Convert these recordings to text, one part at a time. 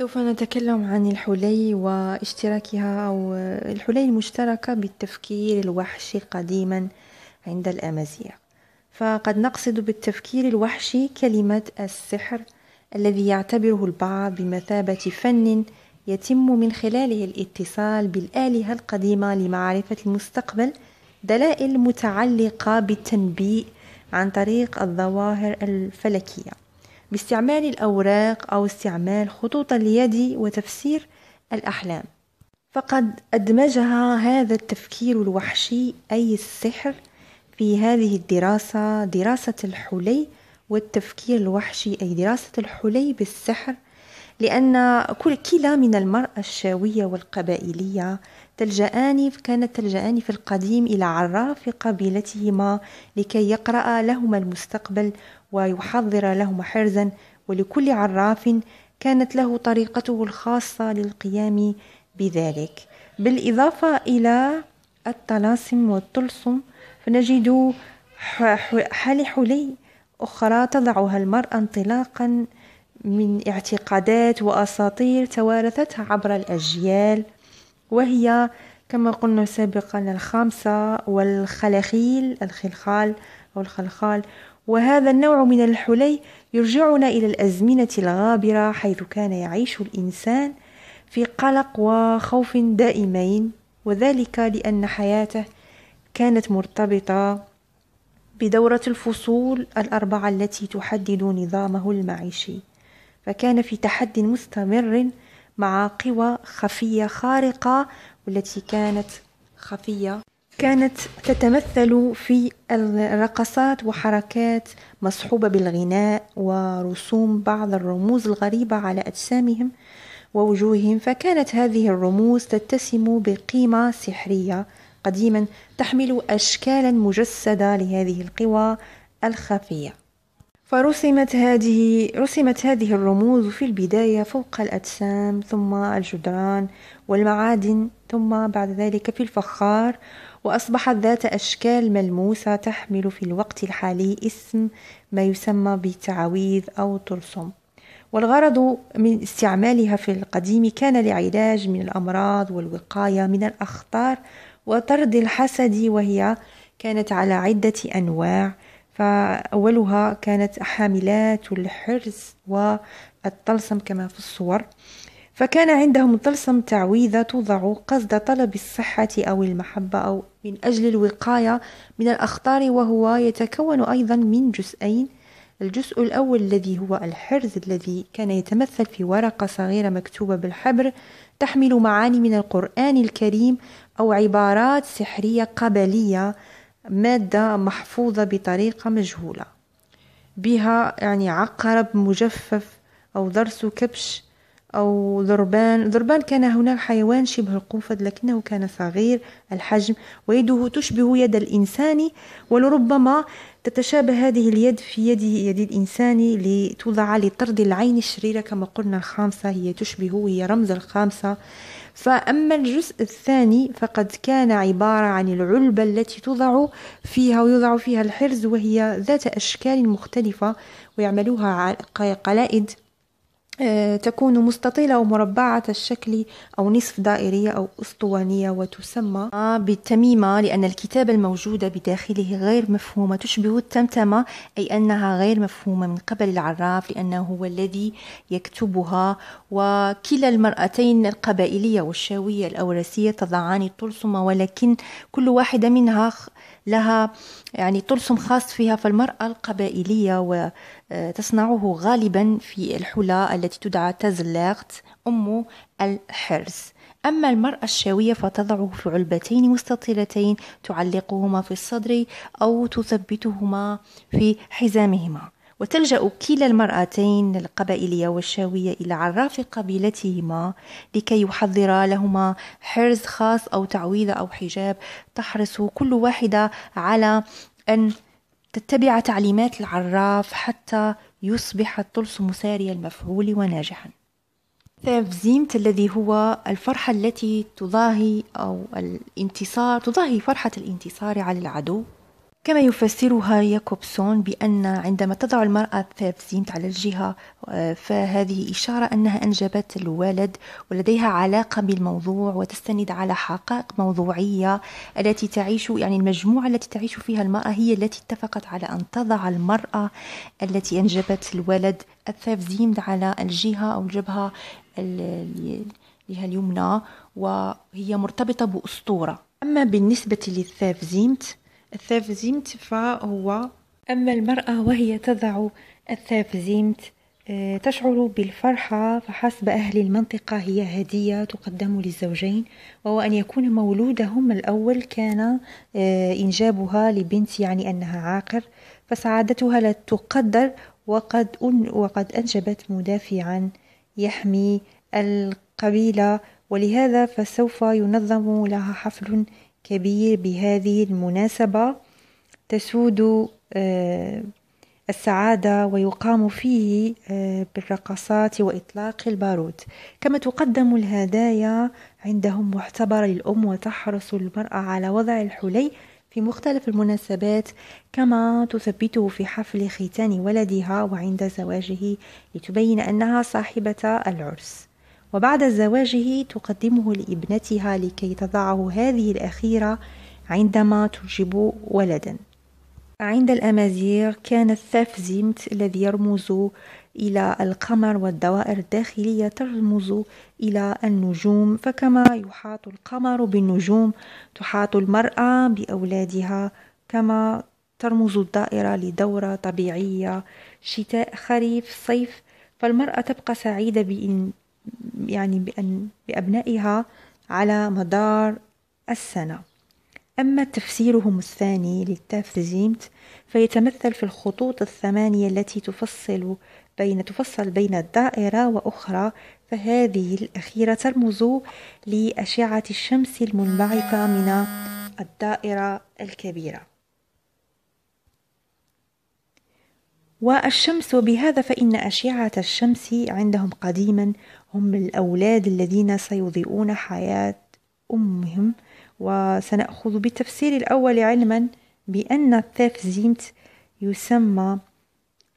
سوف نتكلم عن الحلي واشتراكها أو الحلي المشتركة بالتفكير الوحشي قديما عند الأمازيغ فقد نقصد بالتفكير الوحشي كلمة السحر الذي يعتبره البعض بمثابة فن يتم من خلاله الاتصال بالآلهة القديمة لمعرفة المستقبل دلائل متعلقة بالتنبيء عن طريق الظواهر الفلكية باستعمال الأوراق أو استعمال خطوط اليد وتفسير الأحلام فقد أدمجها هذا التفكير الوحشي أي السحر في هذه الدراسة دراسة الحلي والتفكير الوحشي أي دراسة الحلي بالسحر لأن كل كلا من المرأة الشاوية والقبائلية تلجأان كانت تلجأان في القديم إلى عراف قبيلتهما لكي يقرأ لهما المستقبل ويحضر لهم حرزا ولكل عراف كانت له طريقته الخاصة للقيام بذلك بالإضافة إلى الطلاسم والطلسم فنجد حال حلي أخرى تضعها المرأة انطلاقا من اعتقادات وأساطير توارثتها عبر الأجيال وهي كما قلنا سابقا الخامسة والخلخيل الخلخال أو الخلخال وهذا النوع من الحلي يرجعنا إلى الأزمنة الغابرة حيث كان يعيش الإنسان في قلق وخوف دائمين وذلك لأن حياته كانت مرتبطة بدورة الفصول الأربعة التي تحدد نظامه المعيشي فكان في تحد مستمر مع قوى خفية خارقة والتي كانت خفية كانت تتمثل في الرقصات وحركات مصحوبة بالغناء ورسوم بعض الرموز الغريبة على أجسامهم ووجوههم فكانت هذه الرموز تتسم بقيمة سحرية قديما تحمل أشكالا مجسدة لهذه القوى الخفية فرسمت هذه رسمت هذه الرموز في البداية فوق الأجسام ثم الجدران والمعادن ثم بعد ذلك في الفخار وأصبحت ذات أشكال ملموسة تحمل في الوقت الحالي اسم ما يسمى بتعويذ أو ترسم والغرض من استعمالها في القديم كان لعلاج من الأمراض والوقاية من الأخطار وطرد الحسد وهي كانت على عدة أنواع فأولها كانت حاملات الحرز والطلسم كما في الصور فكان عندهم طلسم تعويذة توضع قصد طلب الصحة أو المحبة أو من أجل الوقاية من الأخطار وهو يتكون أيضا من جزئين الجزء الأول الذي هو الحرز الذي كان يتمثل في ورقة صغيرة مكتوبة بالحبر تحمل معاني من القرآن الكريم أو عبارات سحرية قبلية مادة محفوظة بطريقة مجهولة بها يعني عقرب مجفف أو ضرس كبش أو ضربان ضربان كان هناك حيوان شبه القنفذ لكنه كان صغير الحجم ويده تشبه يد الإنسان ولربما تتشابه هذه اليد في يد يد الإنسان لتوضع لطرد العين الشريرة كما قلنا الخامسة هي تشبه هي رمز الخامسة فأما الجزء الثاني فقد كان عبارة عن العلبة التي توضع فيها ويوضع فيها الحرز وهي ذات أشكال مختلفة ويعملوها قلائد آه، تكون مستطيلة ومربعة الشكل أو نصف دائرية أو أسطوانية وتسمى بالتميمة لأن الكتابة الموجودة بداخله غير مفهومة تشبه التمتمة أي أنها غير مفهومة من قبل العراف لأنه هو الذي يكتبها وكلا المرأتين القبائلية والشاوية الأوراسية تضعان الطلسمة ولكن كل واحدة منها لها يعني طلسم خاص فيها فالمرأة القبائلية وتصنعه آه، غالبا في الحلة التي تدعى تازلاغت أم الحرز أما المرأة الشاوية فتضعه في علبتين مستطيلتين تعلقهما في الصدر أو تثبتهما في حزامهما وتلجأ كلا المرأتين القبائلية والشاوية إلى عراف قبيلتهما لكي يحضرا لهما حرز خاص أو تعويذة أو حجاب تحرص كل واحدة على أن تتبع تعليمات العراف حتى يصبح الطلس مساري المفعول وناجحا تافزيمة الذي هو الفرحة التي تضاهي أو الانتصار تضاهي فرحة الانتصار على العدو كما يفسرها ياكوبسون بأن عندما تضع المرأة الثابزينت على الجهة آه، فهذه إشارة أنها أنجبت الولد ولديها علاقة بالموضوع وتستند على حقائق موضوعية التي تعيش يعني المجموعة التي تعيش فيها المرأة هي التي اتفقت على أن تضع المرأة التي أنجبت الولد الثابزينت على الجهة أو الجبهة الجهة اليمنى وهي مرتبطة بأسطورة أما بالنسبة للثافزيمت زيمت فهو أما المرأة وهي تضع زيمت آه، تشعر بالفرحة فحسب أهل المنطقة هي هدية تقدم للزوجين وهو أن يكون مولودهم الأول كان آه، إنجابها لبنت يعني أنها عاقر فسعادتها لا تقدر وقد وقد أنجبت مدافعا يحمي القبيلة ولهذا فسوف ينظم لها حفل كبير بهذه المناسبة تسود آه، السعادة ويقام فيه آه، بالرقصات وإطلاق البارود كما تقدم الهدايا عندهم محتبر للأم وتحرص المرأة على وضع الحلي في مختلف المناسبات كما تثبته في حفل ختان ولدها وعند زواجه لتبين أنها صاحبة العرس وبعد زواجه تقدمه لابنتها لكي تضعه هذه الأخيرة عندما تنجب ولدا عند الأمازيغ كان الثافزيمت الذي يرمز إلى القمر والدوائر الداخلية ترمز إلى النجوم فكما يحاط القمر بالنجوم تحاط المرأة بأولادها كما ترمز الدائرة لدورة طبيعية شتاء خريف صيف فالمرأة تبقى سعيدة بإن يعني بأن بأبنائها على مدار السنة أما تفسيرهم الثاني للتافزيمت فيتمثل في الخطوط الثمانية التي تفصل بين تفصل بين الدائرة وأخرى فهذه الأخيرة ترمز لأشعة الشمس المنبعثة من الدائرة الكبيرة والشمس بهذا فإن أشعة الشمس عندهم قديما هم الأولاد الذين سيضيئون حياة أمهم وسنأخذ بالتفسير الأول علما بأن الثافزيمت يسمى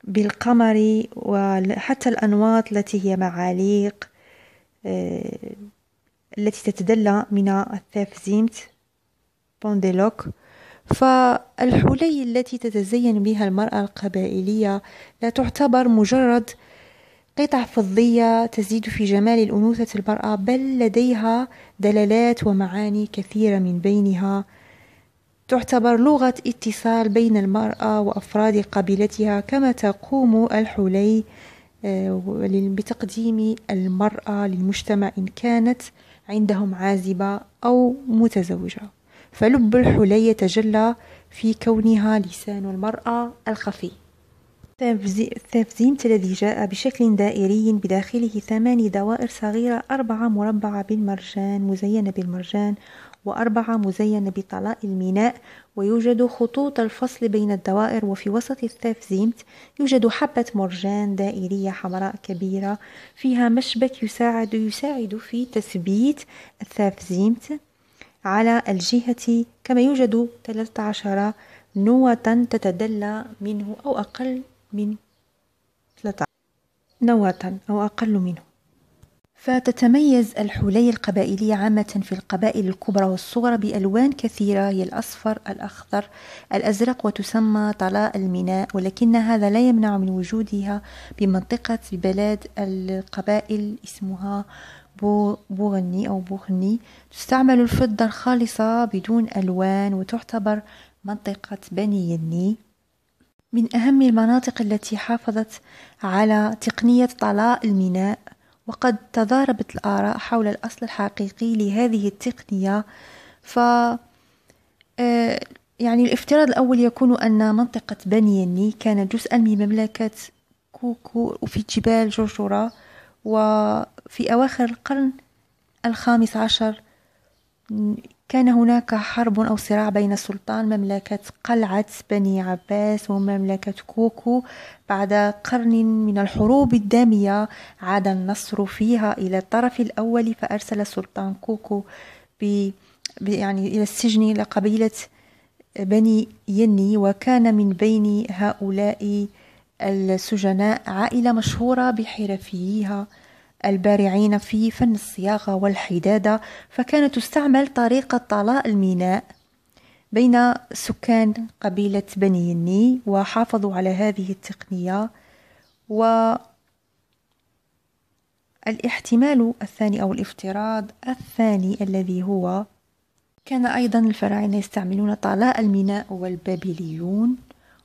بالقمر وحتى الأنواط التي هي معاليق آه، التي تتدلى من الثافزيمت بونديلوك فالحلي التي تتزين بها المرأة القبائلية لا تعتبر مجرد قطع فضية تزيد في جمال الأنوثة المرأة بل لديها دلالات ومعاني كثيرة من بينها تعتبر لغة اتصال بين المرأة وأفراد قبيلتها كما تقوم الحلي آه، بتقديم المرأة للمجتمع إن كانت عندهم عازبة أو متزوجة فلب الحلي يتجلى في كونها لسان المرأة الخفي ثافزيمت الذي جاء بشكل دائري بداخله ثماني دوائر صغيرة أربعة مربعة بالمرجان مزينة بالمرجان وأربعة مزينة بطلاء الميناء ويوجد خطوط الفصل بين الدوائر وفي وسط الثافزيمت يوجد حبة مرجان دائرية حمراء كبيرة فيها مشبك يساعد يساعد في تثبيت الثافزيمت على الجهة كما يوجد 13 نواة تتدلى منه أو أقل من 13 نواة أو أقل منه فتتميز الحلي القبائلية عامة في القبائل الكبرى والصغرى بألوان كثيرة هي الأصفر الأخضر الأزرق وتسمى طلاء الميناء ولكن هذا لا يمنع من وجودها بمنطقة بلاد القبائل اسمها بوغني أو بوغني تستعمل الفضة الخالصة بدون ألوان وتعتبر منطقة بني يني من أهم المناطق التي حافظت على تقنية طلاء الميناء وقد تضاربت الآراء حول الأصل الحقيقي لهذه التقنية ف آه، يعني الافتراض الأول يكون أن منطقة بني يني كانت جزءا من مملكة كوكو في جبال جرجرة وفي أواخر القرن الخامس عشر كان هناك حرب أو صراع بين سلطان مملكة قلعة بني عباس ومملكة كوكو بعد قرن من الحروب الدامية عاد النصر فيها إلى الطرف الأول فأرسل السلطان كوكو ب يعني إلى السجن إلى قبيلة بني يني وكان من بين هؤلاء السجناء عائلة مشهورة بحرفيها البارعين في فن الصياغة والحدادة فكانت تستعمل طريقة طلاء الميناء بين سكان قبيلة بني الني وحافظوا على هذه التقنية و الاحتمال الثاني أو الافتراض الثاني الذي هو كان أيضا الفراعنة يستعملون طلاء الميناء والبابليون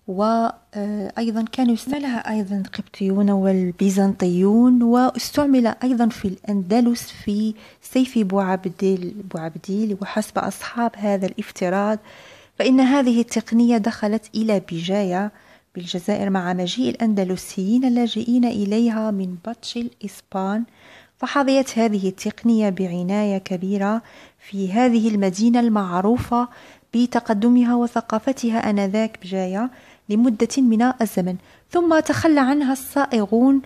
وأيضا كانوا يستعملها أيضا القبطيون والبيزنطيون واستعمل أيضا في الأندلس في سيف بوعبديل, بوعبديل وحسب أصحاب هذا الافتراض فإن هذه التقنية دخلت إلى بجاية بالجزائر مع مجيء الأندلسيين اللاجئين إليها من بطش الإسبان فحظيت هذه التقنية بعناية كبيرة في هذه المدينة المعروفة بتقدمها وثقافتها آنذاك بجاية لمدة من الزمن ثم تخلى عنها الصائغون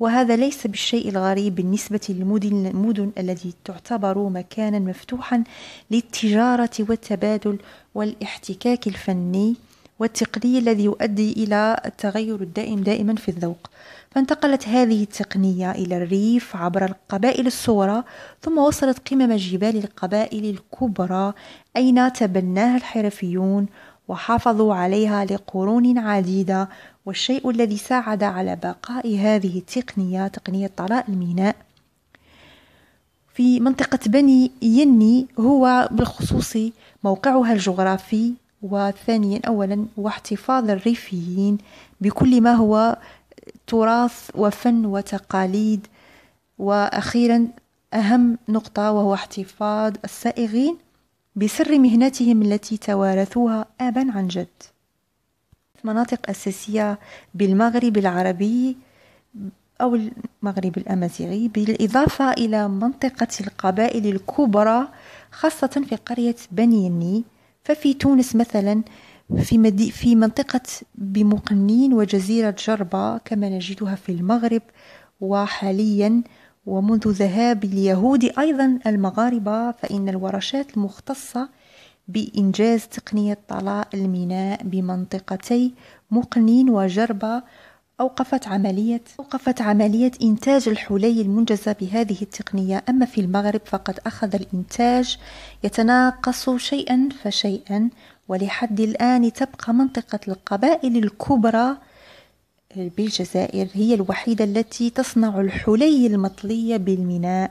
وهذا ليس بالشيء الغريب بالنسبة للمدن التي تعتبر مكانا مفتوحا للتجارة والتبادل والاحتكاك الفني والتقني الذي يؤدي إلى التغير الدائم دائما في الذوق فانتقلت هذه التقنية إلى الريف عبر القبائل الصغرى ثم وصلت قمم جبال القبائل الكبرى أين تبناها الحرفيون وحافظوا عليها لقرون عديدة والشيء الذي ساعد على بقاء هذه التقنية تقنية طلاء الميناء في منطقة بني يني هو بالخصوص موقعها الجغرافي وثانيا أولا واحتفاظ الريفيين بكل ما هو تراث وفن وتقاليد وأخيرا أهم نقطة وهو احتفاظ السائغين بسر مهنتهم التي توارثوها آبا عن جد مناطق أساسية بالمغرب العربي أو المغرب الأمازيغي بالإضافة إلى منطقة القبائل الكبرى خاصة في قرية بني الني ففي تونس مثلا في, مدي في منطقة بمقنين وجزيرة جربة كما نجدها في المغرب وحاليا ومنذ ذهاب اليهود أيضا المغاربة فإن الورشات المختصة بإنجاز تقنية طلاء الميناء بمنطقتي مقنين وجربة أوقفت عملية أوقفت عملية إنتاج الحلي المنجزة بهذه التقنية أما في المغرب فقد أخذ الإنتاج يتناقص شيئا فشيئا ولحد الآن تبقى منطقة القبائل الكبرى بالجزائر هي الوحيدة التي تصنع الحلي المطلية بالميناء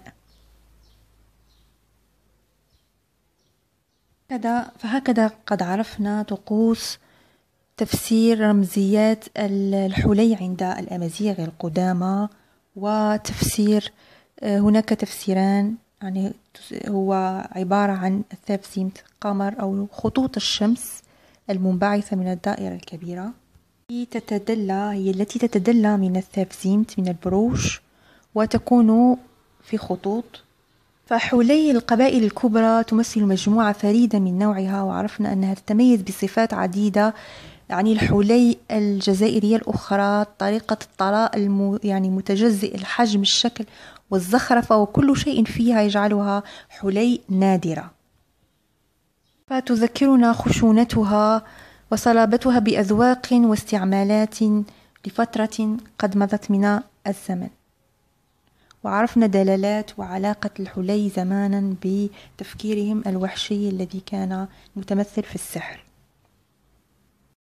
هكذا فهكذا قد عرفنا طقوس تفسير رمزيات الحلي عند الأمازيغ القدامى وتفسير آه، هناك تفسيران يعني هو عبارة عن الثابسيمة قمر أو خطوط الشمس المنبعثة من الدائرة الكبيرة تتدلى هي التي تتدلى من الثابزيمت من البروش وتكون في خطوط فحلي القبائل الكبرى تمثل مجموعة فريدة من نوعها وعرفنا أنها تتميز بصفات عديدة يعني الحلي الجزائرية الأخرى طريقة الطراء المو يعني متجزئ الحجم الشكل والزخرفة وكل شيء فيها يجعلها حلي نادرة فتذكرنا خشونتها وصلابتها بأذواق واستعمالات لفترة قد مضت من الزمن وعرفنا دلالات وعلاقة الحلي زمانا بتفكيرهم الوحشي الذي كان متمثل في السحر